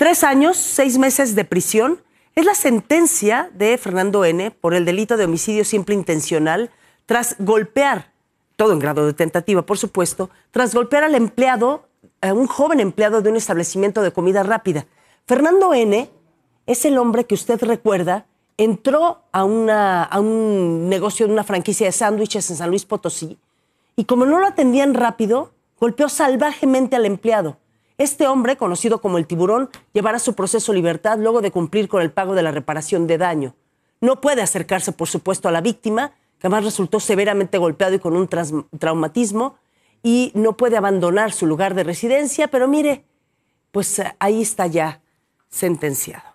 Tres años, seis meses de prisión es la sentencia de Fernando N. por el delito de homicidio simple intencional tras golpear, todo en grado de tentativa, por supuesto, tras golpear al empleado, a un joven empleado de un establecimiento de comida rápida. Fernando N. es el hombre que usted recuerda entró a, una, a un negocio de una franquicia de sándwiches en San Luis Potosí y como no lo atendían rápido, golpeó salvajemente al empleado. Este hombre, conocido como el tiburón, llevará su proceso libertad luego de cumplir con el pago de la reparación de daño. No puede acercarse, por supuesto, a la víctima, que además resultó severamente golpeado y con un traumatismo, y no puede abandonar su lugar de residencia, pero mire, pues eh, ahí está ya sentenciado.